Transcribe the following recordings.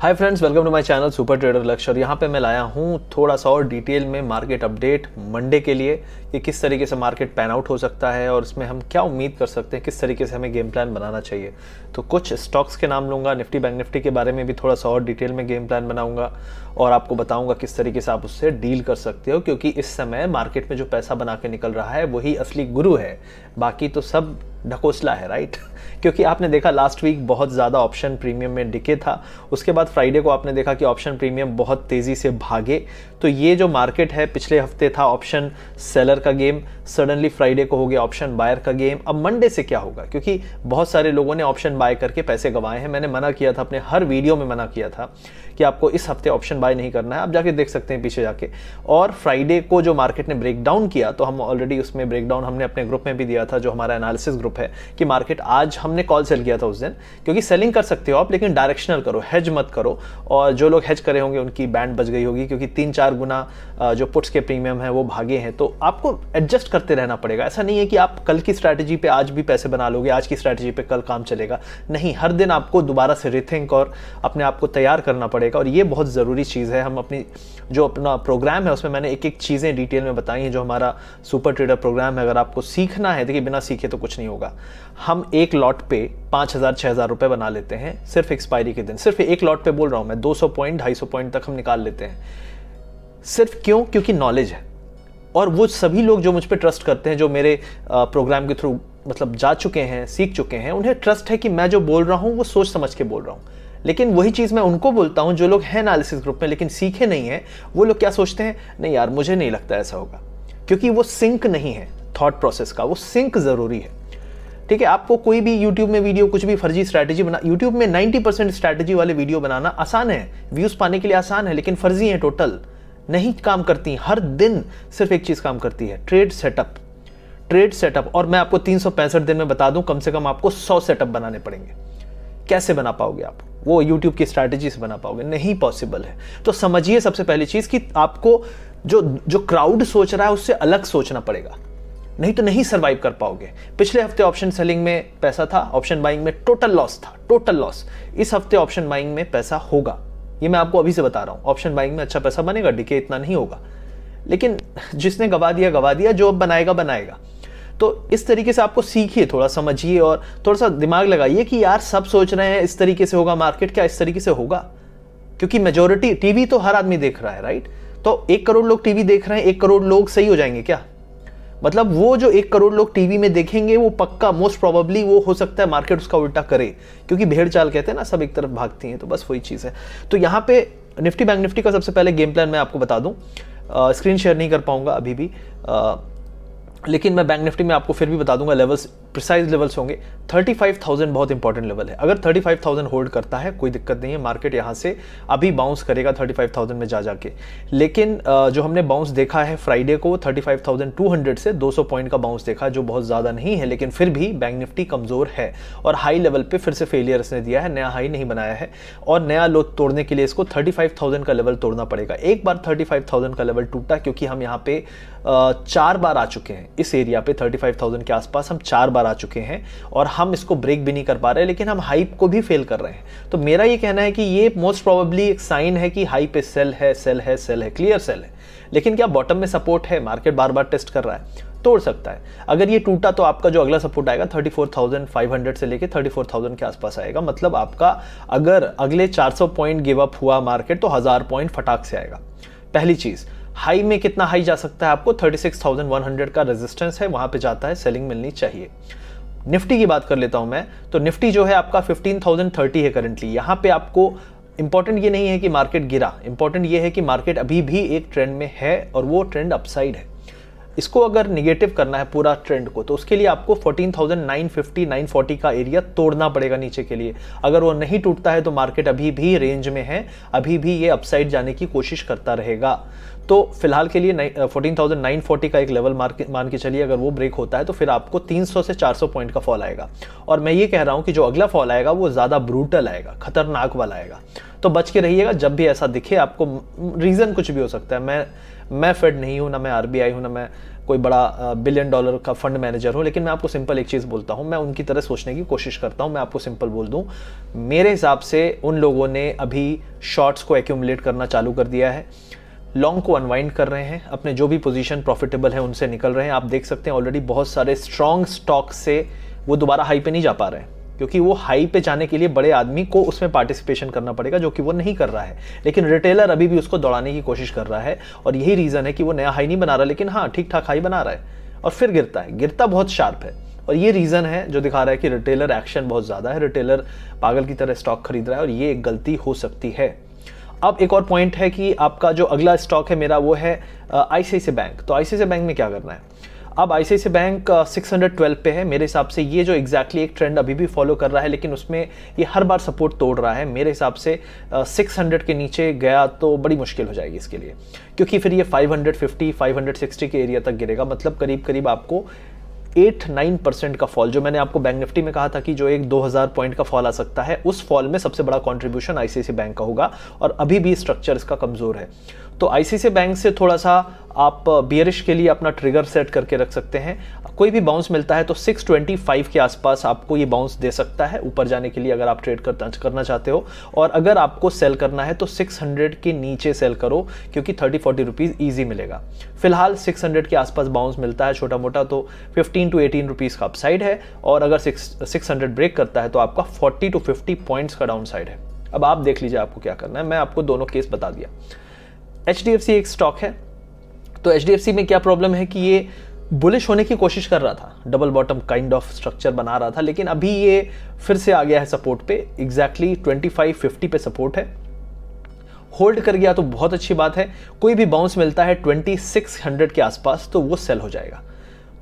hi friends welcome to my channel super trader Lakshya और यहाँ पे मैं लाया हूँ थोड़ा सा और डिटेल में मार्केट अपडेट मंडे के लिए कि किस तरीके से मार्केट पैन आउट हो सकता है और इसमें हम क्या उम्मीद कर सकते हैं किस तरीके से हमें गेम प्लान बनाना चाहिए तो कुछ स्टॉक्स के नाम लूँगा निफ्टी बैंक निफ्टी के बारे में भी थोड़ा सा और डिटेल में गेम प्लान बनाऊँगा और आपको बताऊँगा किस तरीके से आप उससे डील कर सकते हो क्योंकि इस समय मार्केट में जो पैसा बना के निकल रहा है वही असली गुरु है बाकी तो सब ढकोसला है राइट क्योंकि आपने देखा लास्ट वीक बहुत ज़्यादा ऑप्शन प्रीमियम में डिके था उसके बाद फ्राइडे को आपने देखा कि ऑप्शन प्रीमियम बहुत तेज़ी से भागे तो ये जो मार्केट है पिछले हफ्ते था ऑप्शन सेलर का गेम सडनली फ्राइडे को हो गया ऑप्शन बायर का गेम अब मंडे से क्या होगा क्योंकि बहुत सारे लोगों ने ऑप्शन बाय करके पैसे गंवाए हैं मैंने मना किया था अपने हर वीडियो में मना किया था कि आपको इस हफ्ते ऑप्शन बाय नहीं करना है आप जाके देख सकते हैं पीछे जाके और फ्राइडे को जो मार्केट ने ब्रेकडाउन किया तो हम ऑलरेडी उसमें ब्रेकडाउन हमने अपने ग्रुप में भी दिया था जो हमारा एनालिसिस ग्रुप है कि मार्केट आज हमने कॉल सेल किया था उस दिन क्योंकि सेलिंग कर सकते हो आप लेकिन डायरेक्शनल करो हेज मत करो और जो लोग हेज करे होंगे उनकी बैंड बच गई होगी क्योंकि तीन चार चार गुना जो पुट्स के प्रीमियम है वो भागे हैं तो आपको एडजस्ट करते रहना पड़ेगा ऐसा नहीं है कि आप कल की स्ट्रैटेजी पे आज भी पैसे बना लोगे आज की स्ट्रैटेजी पे कल काम चलेगा नहीं हर दिन आपको दोबारा से रिथिंक और अपने आप को तैयार करना पड़ेगा और ये बहुत ज़रूरी चीज़ है हम अपनी जो अपना प्रोग्राम है उसमें मैंने एक एक चीज़ें डिटेल में बताई हैं जो हमारा सुपर ट्रेडर प्रोग्राम है अगर आपको सीखना है देखिए बिना सीखे तो कुछ नहीं होगा हम एक लॉट पे पाँच हज़ार छः हज़ार रुपये बना लेते हैं सिर्फ एक्सपायरी के दिन सिर्फ एक लॉट पे बोल रहा हूँ मैं दो सौ पॉइंट ढाई सौ पॉइंट तक हम निकाल लेते हैं सिर्फ क्यों क्योंकि नॉलेज है और वो सभी लोग जो मुझ पर ट्रस्ट करते हैं जो मेरे प्रोग्राम के थ्रू मतलब जा चुके हैं सीख चुके हैं उन्हें ट्रस्ट है कि मैं जो बोल रहा हूँ वो सोच समझ के बोल रहा हूँ लेकिन वही चीज़ मैं उनको बोलता हूँ जो लोग हैं एनालिसिस ग्रुप में लेकिन सीखे नहीं हैं वो लोग क्या सोचते हैं नहीं यार मुझे नहीं लगता ऐसा होगा क्योंकि वो सिंक नहीं है थॉट प्रोसेस का वो सिंक ज़रूरी है ठीक है आपको कोई भी यूट्यूब में वीडियो कुछ भी फर्जी स्ट्रैटेजी बना यूट्यूब में 90% परसेंट स्ट्रैटेजी वाले वीडियो बनाना आसान है व्यूज़ पाने के लिए आसान है लेकिन फर्जी है टोटल नहीं काम करती हर दिन सिर्फ एक चीज़ काम करती है ट्रेड सेटअप ट्रेड सेटअप और मैं आपको तीन दिन में बता दूं कम से कम आपको सौ सेटअप बनाने पड़ेंगे कैसे बना पाओगे आप वो यूट्यूब की स्ट्रैटेजी से बना पाओगे नहीं पॉसिबल है तो समझिए सबसे पहली चीज़ कि आपको जो जो क्राउड सोच रहा है उससे अलग सोचना पड़ेगा नहीं तो नहीं सर्वाइव कर पाओगे पिछले हफ्ते ऑप्शन सेलिंग में पैसा था ऑप्शन बाइंग में टोटल लॉस था टोटल लॉस इस हफ्ते ऑप्शन बाइंग में पैसा होगा ये मैं आपको अभी से बता रहा हूँ ऑप्शन बाइंग में अच्छा पैसा बनेगा डिके इतना नहीं होगा लेकिन जिसने गवा दिया गवा दिया जो अब बनाएगा बनाएगा तो इस तरीके से आपको सीखिए थोड़ा समझिए और थोड़ा सा दिमाग लगाइए कि यार सब सोच रहे हैं इस तरीके से होगा मार्केट क्या इस तरीके से होगा क्योंकि मेजोरिटी टीवी तो हर आदमी देख रहा है राइट तो एक करोड़ लोग टीवी देख रहे हैं एक करोड़ लोग सही हो जाएंगे क्या मतलब वो जो एक करोड़ लोग टीवी में देखेंगे वो पक्का मोस्ट प्रॉबली वो हो सकता है मार्केट उसका उल्टा करे क्योंकि भेड़ चाल कहते हैं ना सब एक तरफ भागती हैं तो बस वही चीज़ है तो यहाँ पे निफ्टी बैंक निफ्टी का सबसे पहले गेम प्लान मैं आपको बता दूँ स्क्रीन शेयर नहीं कर पाऊंगा अभी भी आ, लेकिन मैं बैंक निफ्टी में आपको फिर भी बता दूंगा लेवल्स प्रिसाइज लेवल्स होंगे 35,000 बहुत इंपॉर्टेंट लेवल है अगर 35,000 होल्ड करता है कोई दिक्कत नहीं है मार्केट यहाँ से अभी बाउंस करेगा 35,000 में जा जाके लेकिन जो हमने बाउंस देखा है फ्राइडे को 35,200 से 200 पॉइंट का बाउंस देखा जो बहुत ज़्यादा नहीं है लेकिन फिर भी बैंक निफ्टी कमज़ोर है और हाई लेवल पर फिर से फेलियर इसने दिया है नया हाई नहीं बनाया है और नया लो तोड़ने के लिए इसको थर्टी का लेवल तोड़ना पड़ेगा एक बार थर्टी का लेवल टूटा क्योंकि हम यहाँ पे चार बार आ चुके हैं इस एरिया पे थर्टी के आसपास हम चार बार आ चुके हैं और हम इसको ब्रेक भी नहीं कर पा रहे लेकिन हम हाइप को भी फेल कर रहे हैं तो मेरा ये कहना है कि ये मोस्ट प्रोबेबली एक साइन है कि हाइप पे सेल है सेल है सेल है क्लियर सेल है लेकिन क्या बॉटम में सपोर्ट है मार्केट बार बार टेस्ट कर रहा है तोड़ सकता है अगर ये टूटा तो आपका जो अगला सपोर्ट आएगा 34,500 से लेके 34,000 के आसपास आएगा मतलब आपका अगर अगले 400 पॉइंट गिव अप हुआ मार्केट तो हज़ार पॉइंट फटाक से आएगा पहली चीज़ हाई में कितना हाई जा सकता है आपको 36,100 का रेजिस्टेंस है वहां पे जाता है सेलिंग मिलनी चाहिए निफ्टी की बात कर लेता हूं मैं तो निफ्टी जो है आपका 15,030 है करंटली यहां पे आपको इंपॉर्टेंट ये नहीं है कि मार्केट गिरा इंपॉर्टेंट ये है कि मार्केट अभी भी एक ट्रेंड में है और वो ट्रेंड अपसाइड है इसको अगर निगेटिव करना है पूरा ट्रेंड को तो उसके लिए आपको 14,950 940 का एरिया तोड़ना पड़ेगा नीचे के लिए अगर वो नहीं टूटता है तो मार्केट अभी भी रेंज में है अभी भी ये अपसाइड जाने की कोशिश करता रहेगा तो फिलहाल के लिए फोर्टीन थाउजेंड नाइन फोर्टी का एक लेवल मान के चलिए अगर वो ब्रेक होता है तो फिर आपको तीन सौ से चार सौ पॉइंट का फॉल आएगा और मैं ये कह रहा हूँ कि जो अगला फॉल आएगा वो ज़्यादा ब्रूटल आएगा खतरनाक वाला आएगा तो बच के रहिएगा जब भी ऐसा दिखे आपको रीज़न कुछ भी हो सकता है मैं मैं फेड नहीं हूँ ना मैं आर हूँ ना मैं कोई बड़ा बिलियन डॉलर का फंड मैनेजर हूँ लेकिन मैं आपको सिंपल एक चीज़ बोलता हूँ मैं उनकी तरह सोचने की कोशिश करता हूँ मैं आपको सिंपल बोल दूँ मेरे हिसाब से उन लोगों ने अभी शॉर्ट्स को एक्यूमलेट करना चालू कर दिया है लॉन्ग को अनवाइंड कर रहे हैं अपने जो भी पोजीशन प्रॉफिटेबल है उनसे निकल रहे हैं आप देख सकते हैं ऑलरेडी बहुत सारे स्ट्रॉन्ग स्टॉक से वो दोबारा हाई पे नहीं जा पा रहे हैं क्योंकि वो हाई पे जाने के लिए बड़े आदमी को उसमें पार्टिसिपेशन करना पड़ेगा जो कि वो नहीं कर रहा है लेकिन रिटेलर अभी भी उसको दौड़ाने की कोशिश कर रहा है और यही रीज़न है कि वो नया हाई नहीं बना रहा लेकिन हाँ ठीक ठाक हाई बना रहा है और फिर गिरता है गिरता बहुत शार्प है और ये रीज़न है जो दिखा रहा है कि रिटेलर एक्शन बहुत ज़्यादा है रिटेलर पागल की तरह स्टॉक खरीद रहा है और ये एक गलती हो सकती है अब एक और पॉइंट है कि आपका जो अगला स्टॉक है मेरा वो है आई सी बैंक तो आई सी बैंक में क्या करना है अब I C bank six hundred twelve पे है मेरे हिसाब से ये जो एग्जैक्टली exactly एक ट्रेंड अभी भी फॉलो कर रहा है लेकिन उसमें ये हर बार सपोर्ट तोड़ रहा है मेरे हिसाब से सिक्स हंड्रेड के नीचे गया तो बड़ी मुश्किल हो जाएगी इसके लिए क्योंकि फिर ये five hundred fifty five hundred sixty के एरिया तक गिरेगा मतलब करीब करीब आपको एट नाइन परसेंट का फॉल जो मैंने आपको बैंक निफ्टी में कहा था कि जो एक दो हज़ार पॉइंट का फॉल आ सकता है उस फॉल में सबसे बड़ा कॉन्ट्रीब्यूशन आईसीआईसी बैंक का होगा और अभी भी स्ट्रक्चर इसका कमज़ोर है तो आईसीसी बैंक से थोड़ा सा आप बियरिश के लिए अपना ट्रिगर सेट करके रख सकते हैं कोई भी बाउंस मिलता है तो 625 के आसपास आपको ये बाउंस दे सकता है ऊपर जाने के लिए अगर आप ट्रेड करना करना चाहते हो और अगर आपको सेल करना है तो 600 के नीचे सेल करो क्योंकि 30 40 रुपीज़ ईजी मिलेगा फिलहाल 600 के आसपास बाउंस मिलता है छोटा मोटा तो 15 टू 18 रुपीज़ का अपसाइड है और अगर सिक्स 600 ब्रेक करता है तो आपका 40 टू 50 पॉइंट्स का डाउनसाइड है अब आप देख लीजिए आपको क्या करना है मैं आपको दोनों केस बता दिया एच एक स्टॉक है तो एच में क्या प्रॉब्लम है कि ये बुलिश होने की कोशिश कर रहा था double bottom kind of structure बना रहा था लेकिन अभी ये फिर से आ गया है सपोर्ट पे एग्जैक्टली ट्वेंटी फाइव फिफ्टी पे सपोर्ट है होल्ड कर गया तो बहुत अच्छी बात है कोई भी बाउंस मिलता है ट्वेंटी सिक्स हंड्रेड के आसपास तो वो सेल हो जाएगा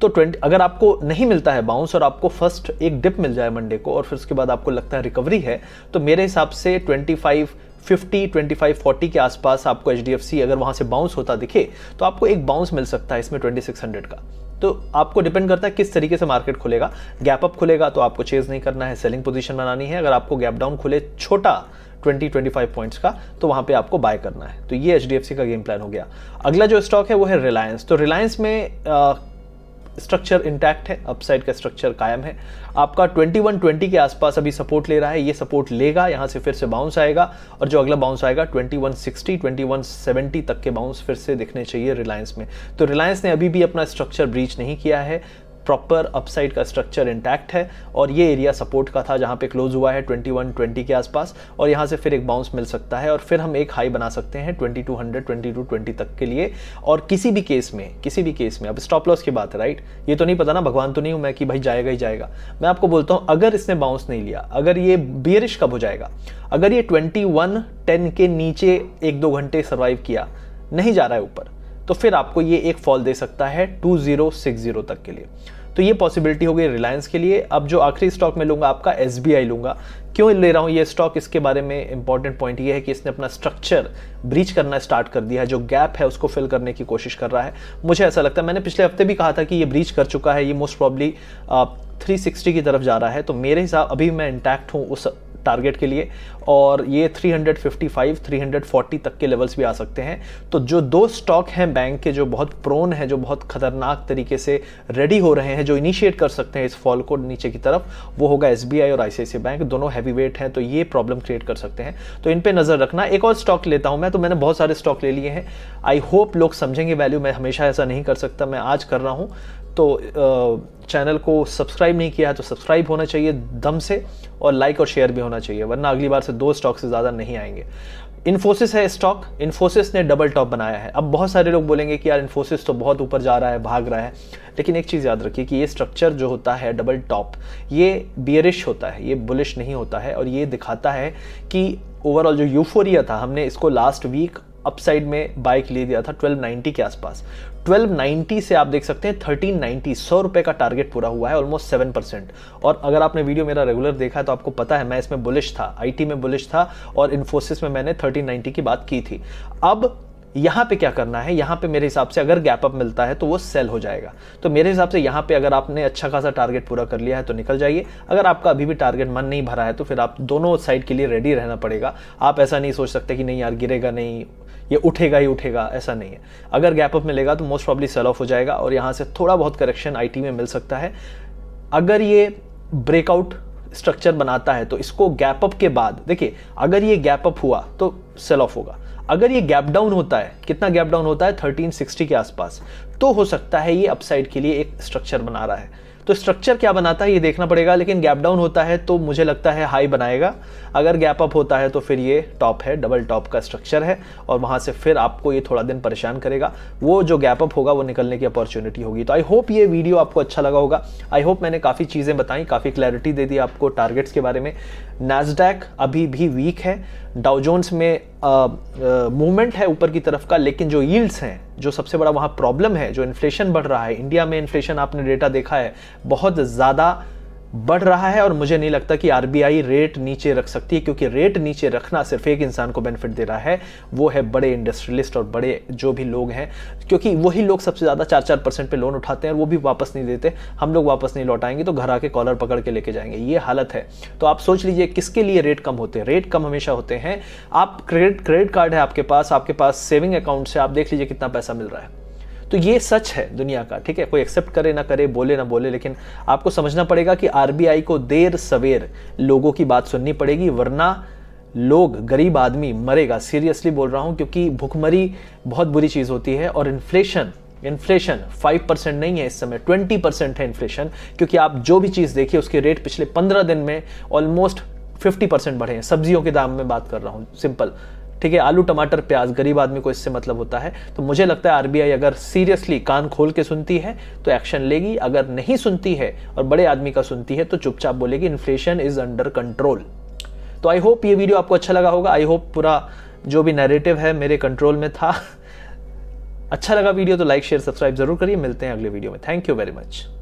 तो ट्वेंटी अगर आपको नहीं मिलता है बाउंस और आपको फर्स्ट एक डिप मिल जाए मंडे को और फिर उसके बाद आपको लगता है रिकवरी है तो मेरे हिसाब से ट्वेंटी फाइव 50, 25, 40 के आसपास आपको एच अगर वहाँ से बाउंस होता दिखे तो आपको एक बाउंस मिल सकता है इसमें 2600 का तो आपको डिपेंड करता है किस तरीके से मार्केट खुलेगा गैप अप खुलेगा तो आपको चेज नहीं करना है सेलिंग पोजीशन बनानी है अगर आपको गैप डाउन खुले छोटा 20-25 पॉइंट्स का तो वहां पे आपको बाय करना है तो ये एच का गेम प्लान हो गया अगला जो स्टॉक है वो है रिलायंस तो रिलायंस में आ, स्ट्रक्चर इंटैक्ट है अपसाइड का स्ट्रक्चर कायम है आपका 2120 के आसपास अभी सपोर्ट ले रहा है ये सपोर्ट लेगा यहाँ से फिर से बाउंस आएगा और जो अगला बाउंस आएगा 2160 2170 तक के बाउंस फिर से दिखने चाहिए रिलायंस में तो रिलायंस ने अभी भी अपना स्ट्रक्चर ब्रीच नहीं किया है प्रॉपर अपसाइड का स्ट्रक्चर इंटैक्ट है और ये एरिया सपोर्ट का था जहाँ पे क्लोज हुआ है 2120 के आसपास और यहाँ से फिर एक बाउंस मिल सकता है और फिर हम एक हाई बना सकते हैं 2200 2220 तक के लिए और किसी भी केस में किसी भी केस में अब स्टॉप लॉस की बात है राइट ये तो नहीं पता ना भगवान तो नहीं हूँ मैं कि भाई जाएगा ही जाएगा मैं आपको बोलता हूँ अगर इसने बाउंस नहीं लिया अगर ये बियरिश कब हो जाएगा अगर ये ट्वेंटी वन टेन के नीचे एक दो घंटे सर्वाइव किया नहीं जा रहा है ऊपर तो फिर आपको ये एक फॉल दे सकता है 2060 तक के लिए तो ये पॉसिबिलिटी हो गई रिलायंस के लिए अब जो आखिरी स्टॉक मैं लूंगा आपका एस बी आई लूंगा क्यों ले रहा हूँ ये स्टॉक इसके बारे में इंपॉर्टेंट पॉइंट ये है कि इसने अपना स्ट्रक्चर ब्रीच करना स्टार्ट कर दिया है जो गैप है उसको फिल करने की कोशिश कर रहा है मुझे ऐसा लगता है मैंने पिछले हफ्ते भी कहा था कि ये ब्रीच कर चुका है ये मोस्ट प्रॉब्ली सिक्सटी की तरफ जा रहा है तो मेरे हिसाब अभी मैं इंटैक्ट हूँ उस टारगेट के लिए और ये 355 340 तक के लेवल्स भी आ सकते हैं तो जो दो स्टॉक हैं बैंक के जो बहुत प्रोन हैं जो बहुत खतरनाक तरीके से रेडी हो रहे हैं जो इनिशिएट कर सकते हैं इस फॉल को नीचे की तरफ वो होगा एस और आई बैंक दोनों हैवी वेट हैं तो ये प्रॉब्लम क्रिएट कर सकते हैं तो इन पर नज़र रखना एक और स्टॉक लेता हूँ मैं तो मैंने बहुत सारे स्टॉक ले लिए हैं आई होप लोग समझेंगे वैल्यू मैं हमेशा ऐसा नहीं कर सकता मैं आज कर रहा हूँ तो चैनल को सब्सक्राइब नहीं किया है तो सब्सक्राइब होना चाहिए दम से और लाइक और शेयर भी होना चाहिए वरना अगली बार से दो स्टॉक से ज़्यादा नहीं आएंगे इन्फोसिस है स्टॉक इन्फोसिस ने डबल टॉप बनाया है अब बहुत सारे लोग बोलेंगे कि यार इन्फोसिस तो बहुत ऊपर जा रहा है भाग रहा है लेकिन एक चीज़ याद रखिए कि ये स्ट्रक्चर जो होता है डबल टॉप ये बियरिश होता है ये बुलिश नहीं होता है और ये दिखाता है कि ओवरऑल जो यूफोरिया था हमने इसको लास्ट वीक अपसाइड में बाइक ले दिया था 1290 के आसपास 1290 से आप देख सकते हैं 1390 सौ रुपए का टारगेट पूरा हुआ है ऑलमोस्ट सेवन परसेंट और अगर आपने वीडियो मेरा रेगुलर देखा है तो आपको पता है मैं इसमें बुलिश था आईटी में बुलिश था और इन्फोसिस में मैंने 1390 की बात की थी अब यहाँ पे क्या करना है यहां पे मेरे हिसाब से अगर गैप अप मिलता है तो वो सेल हो जाएगा तो मेरे हिसाब से यहां पे अगर आपने अच्छा खासा टारगेट पूरा कर लिया है तो निकल जाइए अगर आपका अभी भी टारगेट मन नहीं भरा है तो फिर आप दोनों साइड के लिए रेडी रहना पड़ेगा आप ऐसा नहीं सोच सकते कि नहीं यार गिरेगा नहीं ये उठेगा ही उठेगा ऐसा नहीं है अगर गैप अप मिलेगा तो मोस्ट प्रॉब्ली सेल ऑफ हो जाएगा और यहाँ से थोड़ा बहुत करेक्शन आई में मिल सकता है अगर ये ब्रेकआउट स्ट्रक्चर बनाता है तो इसको गैप अप के बाद देखिए अगर ये गैप अप हुआ तो सेल ऑफ होगा अगर ये गैप डाउन होता है कितना गैप डाउन होता है 1360 के आसपास तो हो सकता है ये अपसाइड के लिए एक स्ट्रक्चर बना रहा है तो स्ट्रक्चर क्या बनाता है ये देखना पड़ेगा लेकिन गैप डाउन होता है तो मुझे लगता है हाई बनाएगा अगर गैप अप होता है तो फिर ये टॉप है डबल टॉप का स्ट्रक्चर है और वहाँ से फिर आपको ये थोड़ा दिन परेशान करेगा वो जो गैप अप होगा वो निकलने की अपॉर्चुनिटी होगी तो आई होप ये वीडियो आपको अच्छा लगा होगा आई होप मैंने काफ़ी चीज़ें बताई काफ़ी क्लैरिटी दे दी आपको टारगेट्स के बारे में नैसडैक अभी भी वीक है डाउजोन्स में मूवमेंट है ऊपर की तरफ का लेकिन जो यील्ड्स हैं जो सबसे बड़ा वहाँ प्रॉब्लम है जो इन्फ्लेशन बढ़ रहा है इंडिया में इन्फ्लेशन आपने डेटा देखा है बहुत ज़्यादा बढ़ रहा है और मुझे नहीं लगता कि आरबीआई रेट नीचे रख सकती है क्योंकि रेट नीचे रखना सिर्फ एक इंसान को बेनिफिट दे रहा है वो है बड़े इंडस्ट्रियलिस्ट और बड़े जो भी लोग हैं क्योंकि वही लोग सबसे ज़्यादा चार चार परसेंट पे लोन उठाते हैं और वो भी वापस नहीं देते हम लोग वापस नहीं लौटाएंगे तो घर आके कॉलर पकड़ के लेके जाएंगे ये हालत है तो आप सोच लीजिए किसके लिए रेट कम होते हैं रेट कम हमेशा होते हैं आप क्रेडिट क्रेडिट कार्ड है आपके पास आपके पास सेविंग अकाउंट से आप देख लीजिए कितना पैसा मिल रहा है तो ये सच है दुनिया का ठीक है कोई एक्सेप्ट करे ना करे बोले ना बोले लेकिन आपको समझना पड़ेगा कि आरबीआई को देर सवेर लोगों की बात सुननी पड़ेगी वरना लोग गरीब आदमी मरेगा सीरियसली बोल रहा हूं क्योंकि भुखमरी बहुत बुरी चीज़ होती है और इन्फ्लेशन इन्फ्लेशन 5 परसेंट नहीं है इस समय 20 परसेंट है इन्फ्लेशन क्योंकि आप जो भी चीज़ देखिए उसके रेट पिछले 15 दिन में ऑलमोस्ट 50 परसेंट बढ़े हैं सब्जियों के दाम में बात कर रहा हूं सिंपल ठीक है आलू टमाटर प्याज गरीब आदमी को इससे मतलब होता है तो मुझे लगता है आरबीआई अगर सीरियसली कान खोल के सुनती है तो एक्शन लेगी अगर नहीं सुनती है और बड़े आदमी का सुनती है तो चुपचाप बोलेगी इन्फ्लेशन इज अंडर कंट्रोल तो आई होप ये वीडियो आपको अच्छा लगा होगा आई होप पूरा जो भी नैरेटिव है मेरे कंट्रोल में था अच्छा लगा वीडियो तो लाइक शेयर सब्सक्राइब जरूर करिए मिलते हैं अगले वीडियो में थैंक यू वेरी मच